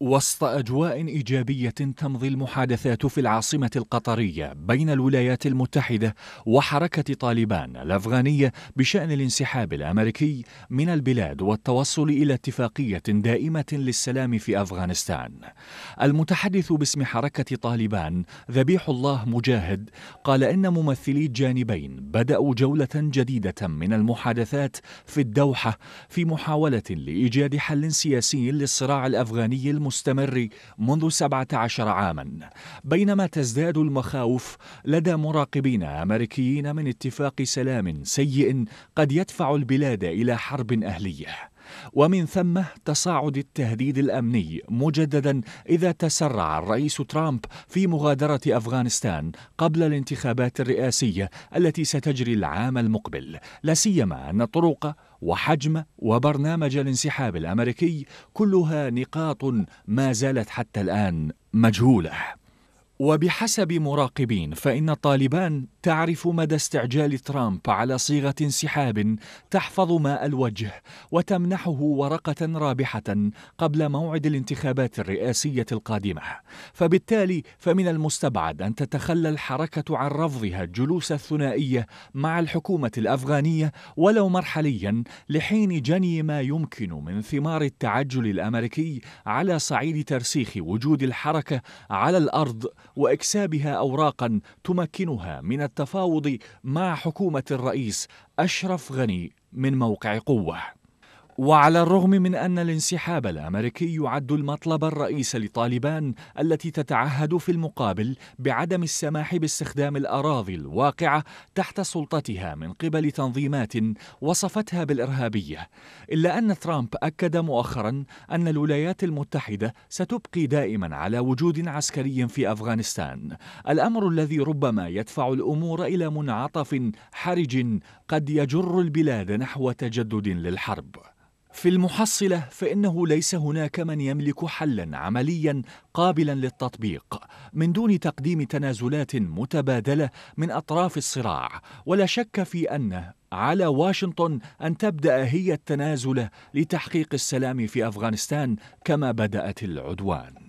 وسط اجواء ايجابيه تمضي المحادثات في العاصمه القطريه بين الولايات المتحده وحركه طالبان الافغانيه بشان الانسحاب الامريكي من البلاد والتوصل الى اتفاقيه دائمه للسلام في افغانستان. المتحدث باسم حركه طالبان ذبيح الله مجاهد قال ان ممثلي الجانبين بداوا جوله جديده من المحادثات في الدوحه في محاوله لايجاد حل سياسي للصراع الافغاني المتحدث المستمر منذ 17 عاما بينما تزداد المخاوف لدى مراقبين أمريكيين من اتفاق سلام سيء قد يدفع البلاد إلى حرب أهلية ومن ثم تصاعد التهديد الامني مجددا اذا تسرع الرئيس ترامب في مغادره افغانستان قبل الانتخابات الرئاسيه التي ستجري العام المقبل لا سيما ان طرق وحجم وبرنامج الانسحاب الامريكي كلها نقاط ما زالت حتى الان مجهوله وبحسب مراقبين فان طالبان تعرف مدى استعجال ترامب على صيغه انسحاب تحفظ ماء الوجه وتمنحه ورقه رابحه قبل موعد الانتخابات الرئاسيه القادمه فبالتالي فمن المستبعد ان تتخلى الحركه عن رفضها الجلوس الثنائيه مع الحكومه الافغانيه ولو مرحليا لحين جني ما يمكن من ثمار التعجل الامريكي على صعيد ترسيخ وجود الحركه على الارض واكسابها اوراقا تمكنها من التفاوض مع حكومة الرئيس أشرف غني من موقع قوة وعلى الرغم من أن الانسحاب الأمريكي يعد المطلب الرئيس لطالبان التي تتعهد في المقابل بعدم السماح باستخدام الأراضي الواقعة تحت سلطتها من قبل تنظيمات وصفتها بالإرهابية إلا أن ترامب أكد مؤخرا أن الولايات المتحدة ستبقي دائما على وجود عسكري في أفغانستان الأمر الذي ربما يدفع الأمور إلى منعطف حرج قد يجر البلاد نحو تجدد للحرب في المحصلة فإنه ليس هناك من يملك حلا عمليا قابلا للتطبيق من دون تقديم تنازلات متبادلة من أطراف الصراع ولا شك في أن على واشنطن أن تبدأ هي التنازل لتحقيق السلام في أفغانستان كما بدأت العدوان